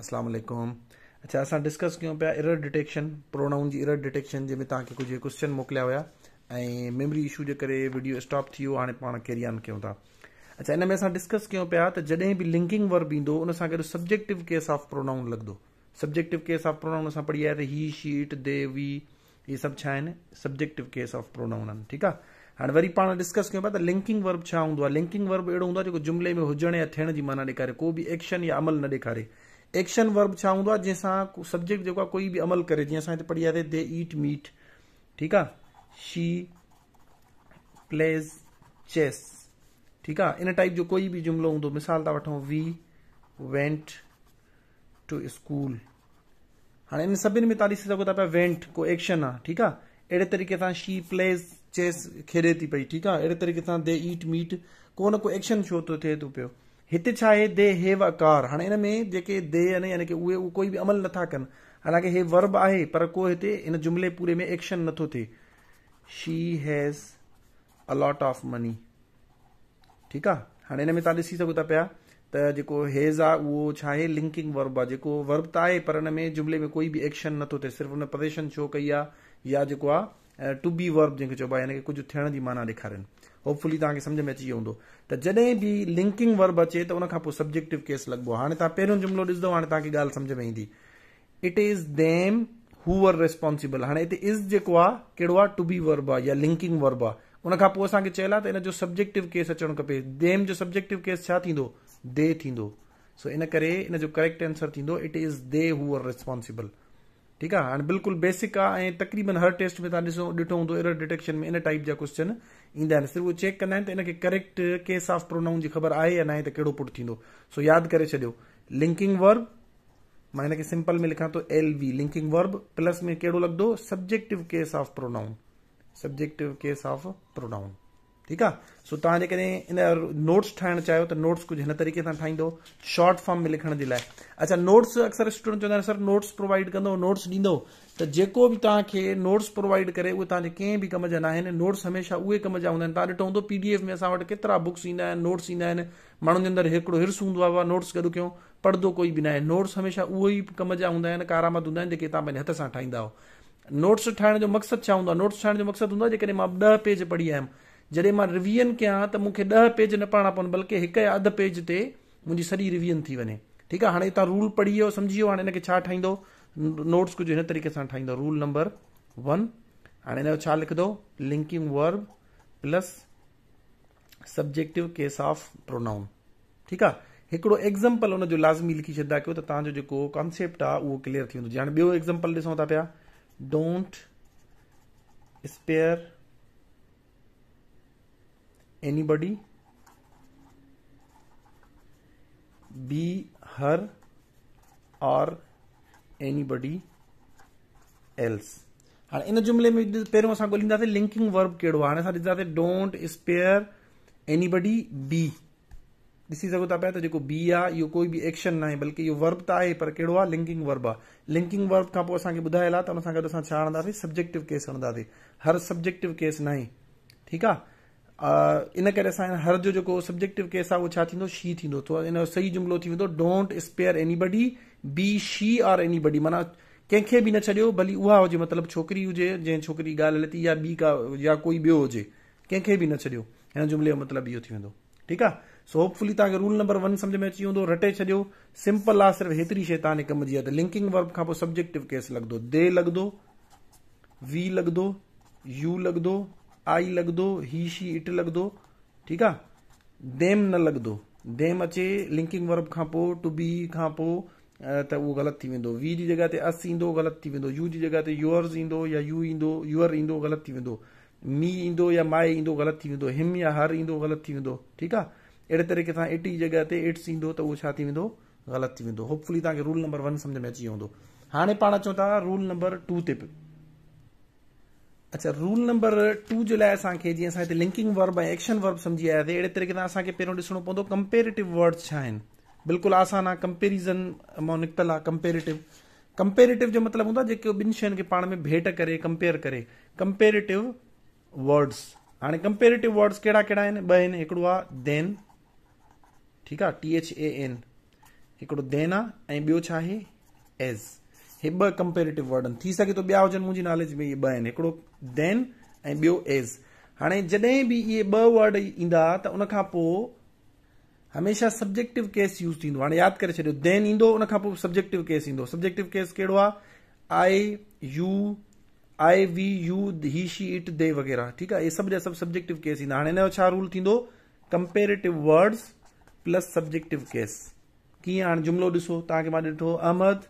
अस्सलाम वालेकुम अच्छा असां डिस्कस कयूं पिया एरर डिटेक्शन प्रोनाउन जी एरर डिटेक्शन जंहिंमें तव्हांखे कुझु क्वेश्चन मोकिलिया हुया ऐं मेमरी इशू जे करे वीडियो स्टॉप थी वियो हाणे पाण कैरी ऑन कयूं था अच्छा इन में असां डिस्कस कयूं पिया त जॾहिं बि लिंकिंग वर्ब ईंदो उन सां गॾु सब्जेक्टिव केस ऑफ प्रोनाउन लॻंदो सब्जेक्टिव केस ऑफ प्रोनाउन असां पढ़ी आहियां त ही शीट दे वी इहे सभु छा आहिनि सब्जेक्टिव केस ऑफ प्रोनाउन ठीकु आहे हाणे वरी पाण डिस्कस कयूं पिया त लिंकिंग वर्ब छा हूंदो आहे लिंकिंग वर्ब अहिड़ो हूंदो आहे जेको जुमले में हुजण या थियण जी माना ॾेखारे को बि एक्शन या अमल न ॾेखारे एक्शन वर्ब छा हूंदो आहे जंहिंसां सब्जेक्ट जेको आहे कोई बि अमल करे जीअं असां हिते पढ़ी आहे दे ईट मीट ठीकु आहे शी प्लेज़ चेस ठीक आहे इन टाइप जो कोई बि जुमिलो हूंदो मिसाल था वठूं वी वेंट टू स्कूल हाणे इन सभिनि में तव्हां ॾिसी सघो था पिया वेंट को एक्शन आहे ठीकु आहे अहिड़े तरीक़े सां शी प्लेज़ चेस खेॾे थी पई ठीकु आहे अहिड़े तरीक़े सां दे ईट मीट को न को एक्शन छो थो थिए थो पियो हिते छा आहे दे हेव अ हाणे हिन में जेके दे यानी की उहे उहे कोई बि अमल नथा कनि हालांकि हे वर्ब आहे पर को हिते हिन जुमिले पूरे में एक्शन नथो थिए she has a lot of money ठीकु आहे हाणे हिन में तव्हां ॾिसी सघो था पिया त जेको हेज़ आहे उहो छा आहे लिंकिंग वर्ब आहे जेको वर्ब त आहे पर हिन में जुमिले में कोई बि एक्शन नथो थिए सिर्फ़ु हुन प्रदर्शन छो कई आहे या जेको आहे टू बी वर्ब जंहिंखे चइबो आहे यानी कुझु थियण जी माना ॾेखारनि होपफुली तव्हांखे सम्झ में अची वियो हूंदो त जॾहिं बि लिंकिंग वर्ब अचे त उनखां पोइ सब्जेक्टिव केस लॻबो हाणे तव्हां पहिरियों जुमिलो ॾिसंदो हाणे तव्हांखे ॻाल्हि सम्झ में ईंदी इट इज़ देम हू वर रेस्पोंसिबल हाणे हिते इज़ जेको आहे कहिड़ो आहे टू बी वर्ब आहे या लिंकिंग वर्ब आहे उनखां पोइ असांखे चयल आहे त इन जो सब्जेक्टिव केस अचणु खपे देम जो सब्जेक्टिव केस छा थींदो दे थींदो सो इन करे इन जो करेक्ट आंसर थींदो it is they who were responsible ठीकु आहे हाणे बिल्कुलु बेसिक आहे ऐं तक़रीबन हर टेस्ट में तव्हां ॾिसो ॾिठो हूंदो एरर डिटेक्शन में इन टाइप जा क्वेश्चन ईंदा आहिनि सिर्फ़ु उहे चेक कंदा आहिनि त इनखे करेक्ट केस ऑफ प्रोनाउन जी ख़बर आहे या न आहे त कहिड़ो पुटु थींदो सो यादि करे छॾियो लिंकिंग वर्ब मां हिनखे सिंपल में लिखां थो L V linking verb plus में कहिड़ो लॻंदो subjective case of pronoun subjective case of pronoun ठीकु आहे सो तव्हां जेकॾहिं इन नोट्स ठाहिणु चाहियो त नोट्स कुझु हिन तरीक़े सां ठाहींदो शॉर्ट फॉर्म में लिखण जे लाइ अच्छा नोट्स अक्सर स्टूडेंट चवंदा आहिनि सर नोट्स प्रोवाइड कंदो नोट्स ॾींदो त जेको बि तव्हांखे नोट्स प्रोवाइड करे उहे तव्हांजे कंहिं बि कम जा न आहिनि नोट्स हमेशह उहे कम जा हूंदा आहिनि तव्हां ॾिठो हूंदो पी डी एफ में असां वटि केतिरा बुक्स ईंदा आहिनि नोट्स ईंदा आहिनि माण्हुनि जे अंदरि हिकिड़ो हिर्स हूंदो आहे नोट्स गॾु कयूं पढ़ंदो कोई बि न आहे नोट्स हमेशह उहे ई कम जा हूंदा आहिनि कारामद हूंदा आहिनि जेके तव्हां पंहिंजे हथ सां ठाहींदा हो नोट्स ठाहिण जो मक़सदु छा हूंदो आहे नोट्स ठाहिण जो मक़सदु हूंदो आहे जेकॾहिं मां ॾह पेज पढ़ी आयुमि जॾहिं मां रिवीजन कयां त मूंखे ॾह पेज न पढ़णा पवनि बल्कि हिकु या अधु पेज ते मुंहिंजी सॼी रिवीजन थी वञे ठीकु आहे हाणे तव्हां रूल पढ़ी वियो सम्झी वियो हाणे हिनखे छा ठाहींदो नोट्स कुझु हिन तरीक़े सां ठाहींदो रूल नंबर वन हाणे हिन जो छा लिखंदो linking verb plus subjective case of pronoun ठीकु आहे हिकिड़ो एग्ज़ाम्पल हुन जो लाज़मी लिखी छॾींदा कयो त तव्हांजो जेको कॉन्सेप्ट आहे उहो क्लियर थी वेंदो जीअं हाणे ॿियो एग्ज़ाम्पल ॾिसूं था पिया don't spare anybody be her or anybody else हाणे इन जुमिले में पहिरियों असां ॻोल्हींदासीं लिंकिंग वर्ब कहिड़ो आहे हाणे ॾिसंदासीं डोंट स्पेयर एनीबडी बी ॾिसी सघो था पिया त जेको बी आहे इहो कोई बि एक्शन नाहे बल्कि इहो वर्ब त आहे पर कहिड़ो आहे लिंकिंग वर्ब आहे लिंकिंग वर्ब खां पोइ असांखे ॿुधायल आहे त हुन सां गॾु असां छा हणंदासीं सब्जेक्टिव केस हणंदासीं हर सब्जेक्टिव केस ठीकु आहे इन करे असां हर जो जेको सब्जेक्टिव केस आहे उहो छा थींदो शी थींदो थो इन जो सही जुमिलो थी वेंदो don't spare anybody be she are anybody माना कंहिंखे बि न छॾियो भली उहा हुजे मतिलबु छोकिरी हुजे जंहिं छोकिरी ॻाल्हि हले थी या ॿी का या कोई ॿियो हुजे कंहिंखे बि न छॾियो हिन जुमिले जो मतिलबु इहो थी वेंदो ठीकु आहे सो होपफुली तव्हांखे रूल नंबर वन सम्झ में अची वेंदो रटे छॾियो सिंपल आहे सिर्फ़ु हेतिरी शइ तव्हांजे कम जी आहे त लिंकिंग वर्ब खां पोइ सब्जेक्टिव केस लॻंदो दे लॻंदो वी लॻंदो यू लॻंदो आई लगदो ही शी इट लगदो ठीक आहे देम न लगदो देम अचे लिंकिंग वर्ब खां पोइ टू बी खां पोइ त उहो ग़लति थी वेंदो वी जी जॻह ते अस ईंदो ग़लति थी वेंदो यू जी जॻह ते यू अर्स ईंदो या यू ईंदो युअर ईंदो ग़लति थी वेंदो मी ईंदो या माए ईंदो ग़लति थी वेंदो हिम या हर ईंदो ग़लति थी वेंदो ठीकु आहे अहिड़े तरीक़े सां इट जी जॻह ते इट्स ईंदो त उहो छा थी वेंदो ग़लति थी वेंदो होपफुली तव्हांखे रूल नंबर वन सम्झ में अची वेंदो हाणे पाण अचूं था रूल नंबर टू ते अच्छा रूल नंबर टू जे लाइ असांखे असां हिते लिंकिंग वर्ब ऐं एक्शन वर्ब सम्झी आया त अहिड़े तरीक़े सां असांखे पहिरों ॾिसणो पवंदो कंपेरेटिव वर्ड्स छा आहिनि बिल्कुलु आसान आहे कंपेरिज़न मां निकितल आहे कंपेरेटिव कंपेरेटिव जो मतिलबु हूंदो आहे जेको ॿिनि शयुनि खे पाण में comparative करे कंपेयर करे कंपेरेटिव वर्ड्स हाणे कंपेरेटिव वर्ड्स कहिड़ा कहिड़ा आहिनि ॿ आहिनि हिकिड़ो आहे देन आहे टी एच ए हे ॿ कंपेरेटिव वर्ड आहिनि थी सघे थो ॿिया हुजनि मुंहिंजी नॉलेज में इहे ॿ आहिनि हिकिड़ो दैन ऐं ॿियो एज़ हाणे जॾहिं बि इहे ॿ वर्ड ईंदा त उनखां पोइ हमेशह सबजेक्टिव केस यूज़ थींदो हाणे यादि करे छॾियो देन ईंदो उनखां पोइ सब्जेक्टिव केस ईंदो सब्जेक्टिव केस कहिड़ो आहे I you I we you he she it they वग़ैरह केस ईंदा हाणे हिन जो छा रूल थींदो comparative words plus subjective case कीअं हाणे जुमिलो ॾिसो तव्हांखे मां ॾिठो Ahmad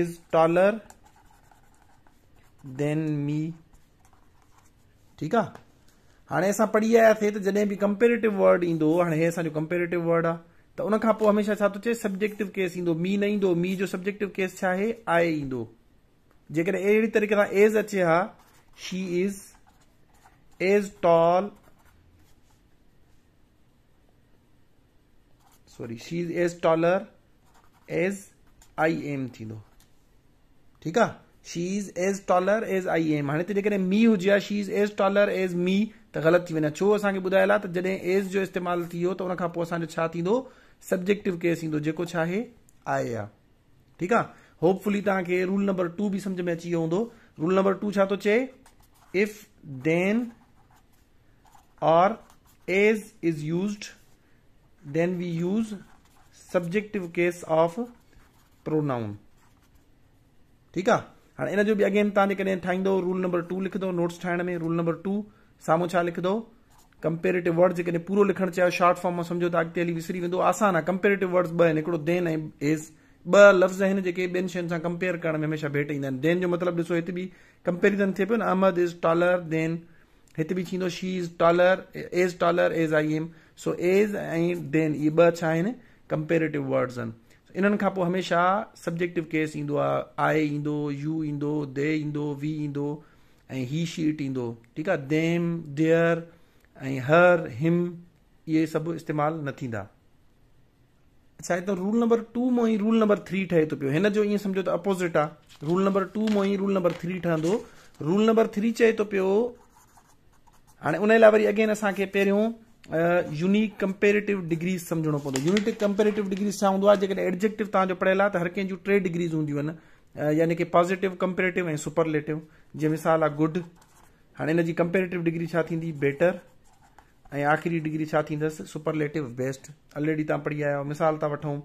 is taller than me ठीक आहे हाणे असां पढ़ी आयासीं त जॾहिं बि कंपेरेटिव वर्ड ईंदो हाँ हे असो कंपेरेटिव वर्ड आहे त उन खां पोइ सब्जेक्टिव केस ईंदो मी न ईंदो मी जो सब्जेक्टिव केस छा आहे आहे ईंदो जेकॾहिं तरीक़े सां एज़ अचे हा she is as tall sorry she is as taller as I am थींदो ठीकु आहे she is taller as I am हाणे त जेकॾहिं मी हुजे आहे शीज़ टॉलर एज़ मी त ग़लति थी वेंदा छो असांखे ॿुधायल आहे त जॾहिं एज़ जो इस्तेमालु थी वियो त उनखां पोइ असांजो छा थींदो सब्जेक्टिव केस ईंदो जेको छा आहे आए आहे ठीकु आहे होपफुली तव्हांखे रूल नंबर टू बि सम्झ में अची वियो हूंदो रूल नंबर टू छा थो चए if then or as is used then we use subjective case of pronoun ठीकु आहे हाणे इन जो बि अॻेन तव्हां जेकॾहिं ठाहींदो रूल नंबर टू लिखंदो नोट्स ठाहिण में रूल नंबर टू साम्हूं छा लिखंदो कंपेरेटिव वर्ड जेकॾहिं पूरो लिखणु चाहियो शॉर्ट फॉर्म मां सम्झो त अॻिते हली विसरी वेंदो आसान आहे कंपेरेटिव वर्ड्स ॿ आहिनि हिकिड़ो देन ऐं एस ॿ लफ़्ज़ आहिनि जेके ॿियनि शयुनि सां कंपेयर करण में हमेशह भेट ईंदा आहिनि देन जो मतिलबु ॾिसो हिते बि कंपेरिज़न थिए पियो न अहमद इज़ टॉलर देन हिते बि थींदो she is taller as taller as I am so as ऐं देन इहे ॿ छा आहिनि कंपेरेटिव वर्ड्स आहिनि इन्हनि खां पोइ हमेशह सब्जेक्टिव केस ईंदो आहे आइ ईंदो यू ईंदो दे ईंदो वी ईंदो ऐं ही शीट ईंदो ठीकु आहे देम देयर ऐं हर हिम इहे सभु इस्तेमालु न थींदा छा त रूल नंबर टू मां ई रूल नंबर थ्री ठहे थो पियो हिन जो ईअं सम्झो त अपोज़िट आहे रूल नंबर टू मां ई रूल नंबर थ्री ठहंदो रूल नंबर थ्री चए थो पियो हाणे उन लाइ वरी अगेन असांखे पहिरियों यूनिक कंपेरेटिव डिग्रीज़ सम्झणो पवंदो यूनिट कंपेरेटिव डिग्रीज़ छा हूंदो आहे जेकॾहिं एडजेक्टिव तव्हांजो पढ़ियल आहे त हर कंहिं जूं टे डिग्रीज़ हूंदियूं आहिनि यानी की पॉज़िटिव कंपेरेटिव ऐं सुपरलेटिव जीअं मिसाल आहे गुड हाणे हिन जी कंपेरेटिव डिग्री छा थींदी बेटर ऐं आख़िरी डिग्री छा थींदसि सुपरलेटिव बेस्ट ऑलरेडी तव्हां पढ़ी आया मिसाल था वठूं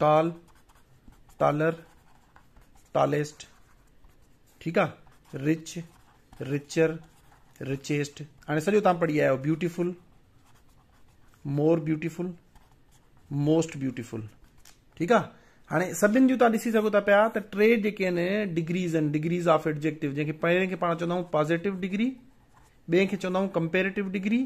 टॉल टॉलर टॉलेस्ट ठीकु आहे रिच रिचर रिचेस्ट हाणे सॼो तव्हां पढ़ी आहियो beautiful more beautiful most beautiful ठीकु आहे हाणे सभिनि जूं तव्हां ॾिसी सघो था पिया त टे जेके आहिनि डिग्रीज़ आहिनि डिग्रीज़ ऑफ एबजेक्टिव जंहिंखे पहिरें खे पाण चवंदा आहियूं पॉज़िटिव डिग्री ॿिए खे चवंदा आहियूं कंपेरेटिव डिग्री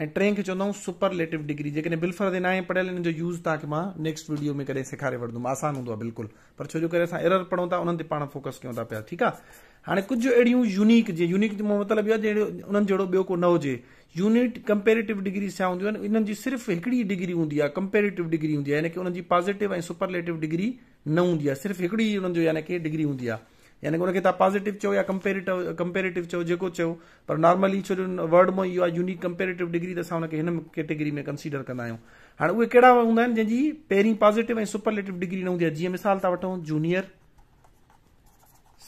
ऐं टे खे चवंदा आहियूं लेटिव डिग्री जेकॾहिं बिल्फर ते न आहे पढ़ियल हिन जो यूज़ तव्हांखे मां नेक्स्ट वीडियो में करे सेखारे वठंदुमि आसान हूंदो आहे बिल्कुलु पर छो जो करे असां एरर पढ़ूं था उन्हनि ते पाण फोकस कयूं था पिया ठीकु आहे हाणे कुझु अहिड़ियूं यूनिक जीअं यूनिक जो मतिलबु इहो आहे उन्हनि जहिड़ो ॿियो को न हुजे यूनिट कंपेरेटिव डिग्री छा हूंदियूं आहिनि इन्हनि जी सिर्फ़ु हिकिड़ी डिग्री हूंदी आहे कंपेरेटिव डिग्री हूंदी आहे यानी की उन्हनि जी पॉज़िटिव ऐं सुपरलेटिव डिग्री न हूंदी आहे सिर्फ़ु हिकिड़ी हुननि जो यानी की डिग्री हूंदी आहे यानी हुनखे तव्हां पॉज़िटिव चओ या कंपेरेटिव कंपेरेटिव चओ जेको चओ पर नॉर्मली छो जो वर्ड मां इहो आहे यूनिक कंपेरेटिव डिग्री त असां हुनखे हिन कैटेगरी में कंसीडर कंदा आहियूं हाणे उहे कहिड़ा हूंदा आहिनि जंहिंजी पहिरीं पॉज़िटिव ऐं सुपरलेटिव डिग्री न हूंदी आहे जीअं मिसाल था वठूं junior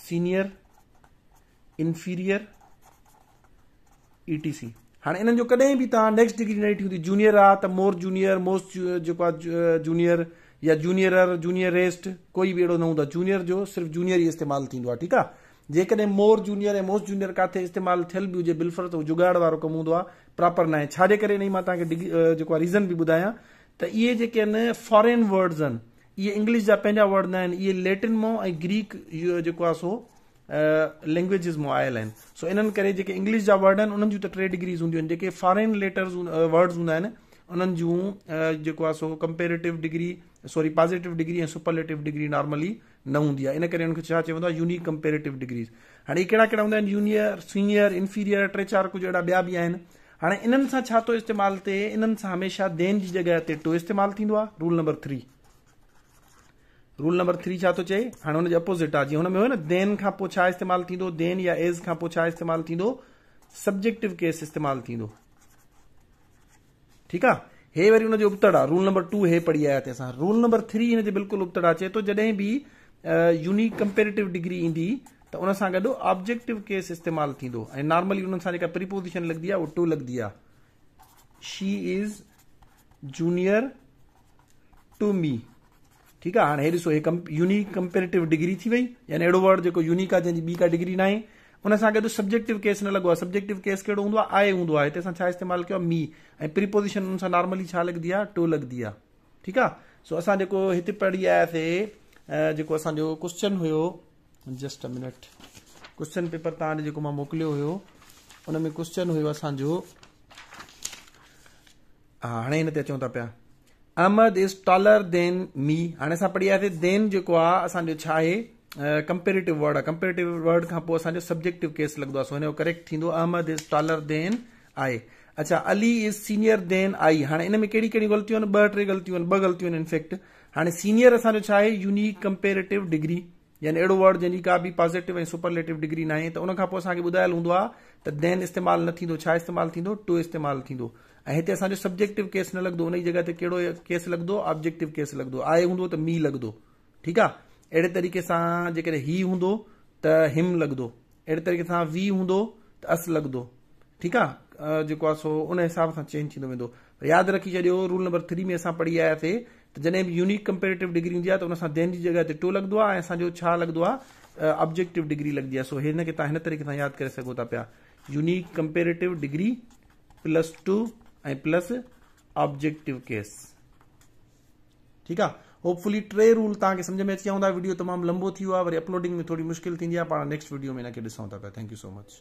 senior inferior E T C हाणे इन्हनि जो कॾहिं बि तव्हां नेक्स्ट डिग्री न ॾिठी हूंदी जूनियर आहे त मोर जूनियर मोस्ट जेको आहे जूनियर या जूनियर जूनियर रेस्ट कोई बि अहिड़ो न हूंदो आहे जूनियर जो सिर्फ़ु जूनियर ई इस्तेमालु थींदो आहे ठीकु आहे जेकॾहिं मोर जूनियर ऐं मोस्ट जूनियर किथे इस्तेमालु थियल बि हुजे बिल्फर उहो जुगाड़ वारो कमु हूंदो आहे प्रोपर नाहे छाजे करे इन मां तव्हांखे जेको आहे रीज़न बि ॿुधायां त इहे जेके आहिनि फॉरेन वर्ड्स आहिनि इहे इंग्लिश जा पंहिंजा वर्ड न आहिनि इहे लेटिन मां ऐं ग्रीक जेको आहे सो लैंग्वेजिस मां आयल आहिनि सो इन्हनि करे जेके इंग्लिश जा वर्ड आहिनि उन्हनि जूं त टे डिग्रीज़ हूंदियूं आहिनि जेके फॉरेन लेटर वर्ड्स हूंदा आहिनि उन्हनि जूं जेको आहे सो comparative degree sorry positive degree ऐं सुपरलेटिव डिग्री नॉर्मली न हूंदी आहे इन करे हुनखे छा चवंदो आहे यूनिक कंपेरेटिव डिग्रीज़ हाणे कहिड़ा कहिड़ा हूंदा आहिनि जूनियर सीनियर इंफीरियर टे चारि कुझु अहिड़ा ॿिया बि आहिनि हाणे इन्हनि सां छा थो इस्तेमालु थिए इन्हनि सां हमेशह देन जी जॻह ते टो इस्तेमालु थींदो आहे rule number three rule number three छा थो चए हाणे हुनजे अपोज़िट आहे जीअं हुन में हो न देन खां पोइ छा इस्तेमालु थींदो देन या एज़ खां पोइ छा इस्तेमालु थींदो सब्जेक्टिव केस इस्तेमालु थींदो ठीकु आहे हे वरी हुनजो उपतड़ आहे रूल नंबर टू हे पढ़ी आया असां रूल नंबर थ्री हिन जो बिल्कुलु उपतड़ा अचे थो जॾहिं बि यूनिक कंपेरेटिव डिग्री ईंदी त उन सां गॾु ऑब्जेक्टिव केस इस्तेमालु थींदो ऐं नॉर्मली सां जेका प्रीपोज़िशन लॻंदी आहे टू लॻंदी आहे she is junior to me ठीकु आहे हाणे हे ॾिसो हे कम यूनिक कंपेरेटिव डिग्री थी वई यानी अहिड़ो वर्ड जेको यूनिक आहे जंहिंजी ॿी का डिग्री न आहे हुन सां गॾु सब्जेक्टिव केस न लॻो आहे सब्जेक्टिव केस कहिड़ो हूंदो आहे हूंदो आहे हिते असां छा इस्तेमालु कयो आहे मी ऐं प्रीपोज़िशन प्रीपोज़ीशन सां नॉर्मली छा लॻंदी आहे टू लॻंदी आहे ठीकु आहे सो असां जेको हिते पढ़ी आयासीं जेको असांजो क्वश्चन हुयो just a minute question paper तव्हां जेको मां मोकिलियो हुयो उन में क्वश्चन हुयो असांजो हा हाणे हिन ते अचूं था पिया Ahmed is taller than me हाणे असां पढ़ी आयासीं देन जेको आहे असांजो छा आहे कंपेरेटिव वर्ड आहे कंपेरेटिव वर्ड खां पोइ असांजो सब्जेक्टिव केस लॻंदो आहे करेक्ट थींदो Ahmed is taller than I अच्छा Ali is senior than I हाणे इन में कहिड़ी कहिड़ियूं ग़लतियूं आहिनि ॿ टे ग़लतियूं आहिनि ॿ ग़लतियूं आहिनि हाणे सीनियर असांजो छा आहे यूनिक कंपेरेटिव डिग्री यानी अहिड़ो वर्ड जंहिंजी का बि पॉज़िटिव ऐं सुपरलेटिव डिग्री नाहे त उनखां पोइ असांखे ॿुधायल हूंदो आहे त देन इस्तेमालु न थींदो छा इस्तेमालु थींदो टू इस्तेमालु थींदो ऐं हिते असांजो सब्जेक्टिव केस न लॻंदो उन जी जॻह ते कहिड़ो केस लॻंदो ऑब्जेक्टिव केस लॻंदो आए हूंदो त मी लॻंदो ठीकु आहे अहिड़े तरीक़े सां जेकॾहिं ही हूंदो त हिम लॻंदो अहिड़े तरीक़े सां वी हूंदो त अस लॻंदो ठीकु आहे जेको आहे सो उन हिसाब सां चेंज थींदो वेंदो यादि रखी छॾियो रूल नंबर थ्री में असां पढ़ी आयासीं त जॾहिं बि यूनिक कंपेरेटिव डिग्री हूंदी आहे त उन सां देन जी जॻह ते टू लॻंदो आहे ऐं असांजो छा लॻंदो आहे ऑब्जेक्टिव डिग्री लॻंदी आहे सो हिन खे तव्हां हिन तरीक़े सां यादि करे सघो था पिया unique comparative degree plus to ऐं प्लस ऑब्जेक्टिव केस ठीकु आहे होपफुली टे रूल तव्हांखे सम्झ में अची विया हूंदा वीडियो तमामु लंबो थियो आहे वरी अपलोडिंग में थोरी मुश्किल थींदी आहे पाण नेक्स्ट वीडियो में हिनखे ॾिसूं था पिया यू सो मच